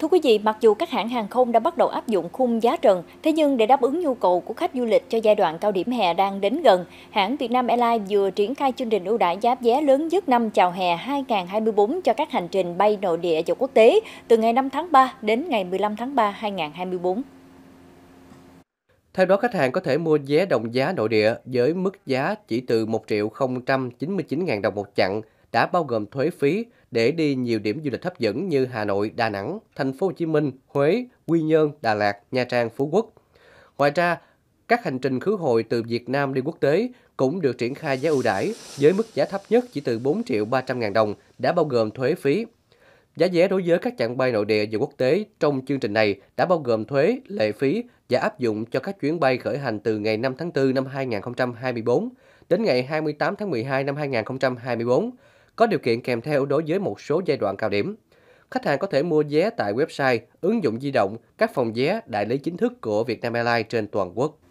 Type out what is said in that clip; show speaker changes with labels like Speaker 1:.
Speaker 1: Thưa quý vị, mặc dù các hãng hàng không đã bắt đầu áp dụng khung giá trần, thế nhưng để đáp ứng nhu cầu của khách du lịch cho giai đoạn cao điểm hè đang đến gần, hãng Vietnam Airlines vừa triển khai chương trình ưu đãi giá vé lớn nhất năm chào hè 2024 cho các hành trình bay nội địa và quốc tế từ ngày 5 tháng 3 đến ngày 15 tháng 3 2024.
Speaker 2: Theo đó, khách hàng có thể mua vé đồng giá nội địa với mức giá chỉ từ 1 triệu 099.000 đồng một chặng đã bao gồm thuế phí để đi nhiều điểm du lịch hấp dẫn như Hà Nội, Đà Nẵng, Thành phố Hồ Chí Minh, Huế, Quy Nhơn, Đà Lạt, Nha Trang, Phú Quốc. Ngoài ra, các hành trình khứ hồi từ Việt Nam đi quốc tế cũng được triển khai giá ưu đãi với mức giá thấp nhất chỉ từ 4 triệu 300 ngàn đồng đã bao gồm thuế phí. Giá vé đối với các chặng bay nội địa và quốc tế trong chương trình này đã bao gồm thuế, lệ phí và áp dụng cho các chuyến bay khởi hành từ ngày 5 tháng 4 năm 2024 đến ngày 28 tháng 12 năm 2024 có điều kiện kèm theo đối với một số giai đoạn cao điểm. Khách hàng có thể mua vé tại website, ứng dụng di động, các phòng vé, đại lý chính thức của Vietnam Airlines trên toàn quốc.